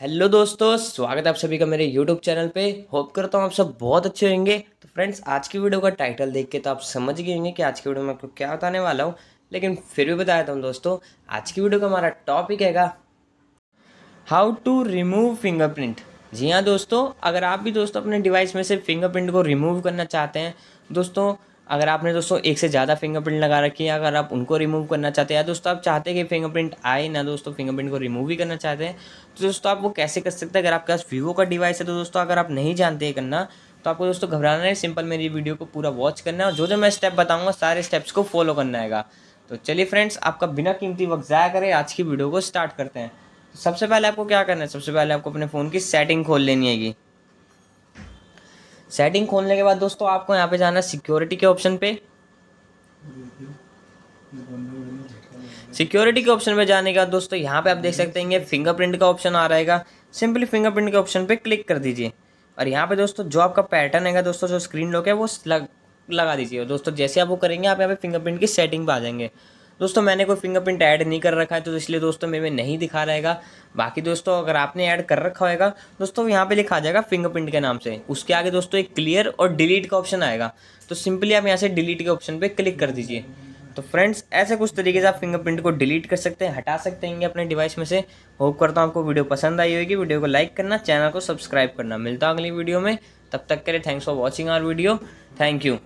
hello दोस्तों स्वागत है आप सभी का मेरे यूट्यूब चैनल पे होप करता हूँ आप सब बहुत अच्छे होंगे तो फ्रेंड्स आज की वीडियो का टाइटल देख के तो आप समझ गए होंगे कि आज की वीडियो में आपको क्या बताने वाला हूँ लेकिन फिर भी बताया था हूँ दोस्तों आज की वीडियो का हमारा टॉपिक हैगा हाउ टू रिमूव फिंगरप्रिंट जी हाँ दोस्तों अगर आप भी दोस्तों अपने डिवाइस में से फिंगरप्रिंट को रिमूव करना चाहते हैं दोस्तों अगर आपने दोस्तों एक से ज़्यादा फिंगरप्रिंट लगा रखी है अगर आप उनको रिमूव करना चाहते हैं या दोस्तों आप चाहते हैं कि फिंगरप्रिंट आए ना दोस्तों फिंगरप्रिंट को रिमूव भी करना चाहते हैं तो दोस्तों आप वो कैसे कर सकते हैं अगर आपके पास वीवो का डिवाइस है तो दोस्तों अगर आप नहीं जानते करना तो आपको दोस्तों घबराना है सिंपल मेरी वीडियो को पूरा वॉच करना है और जो जो मैं स्टेप बताऊँगा सारे स्टेप्स को फॉलो करना है तो चलिए फ्रेंड्स आपका बिना कीमती वक्त ज़ाया करें आज की वीडियो को स्टार्ट करते हैं तो सबसे पहले आपको क्या करना है सबसे पहले आपको अपने फ़ोन की सेटिंग खोल लेनी है सेटिंग खोलने के बाद दोस्तों आपको यहाँ पे जाना है सिक्योरिटी के ऑप्शन पे सिक्योरिटी के ऑप्शन पे जाने का दोस्तों यहाँ पे आप देख सकते हैं फिंगरप्रिंट का ऑप्शन आ रहेगा सिंपली फिंगरप्रिंट के ऑप्शन पे क्लिक कर दीजिए और यहाँ पे दोस्तों जो आपका पैटर्न है दोस्तों जो स्क्रीन लॉक है वो लग लगा दीजिए दोस्तों जैसे आप वो करेंगे आप यहाँ पे फिंगरप्रिंट की सेटिंग पे आ जाएंगे दोस्तों मैंने कोई फिंगरप्रिंट ऐड नहीं कर रखा है तो इसलिए दोस्तों मेरे में नहीं दिखा रहेगा बाकी दोस्तों अगर आपने ऐड कर रखा होगा दोस्तों यहाँ पे लिखा जाएगा फिंगरप्रिंट के नाम से उसके आगे दोस्तों एक क्लियर और डिलीट का ऑप्शन आएगा तो सिंपली आप यहाँ से डिलीट के ऑप्शन पर क्लिक कर दीजिए तो फ्रेंड्स ऐसे कुछ तरीके से आप फिंगरप्रिंट को डिलीट कर सकते हैं हटा सकते हैं अपने डिवाइस में से होप करता हूँ आपको वीडियो पसंद आई होगी वीडियो को लाइक करना चैनल को सब्सक्राइब करना मिलता है अगली वीडियो में तब तक के लिए thanks for watching our video thank you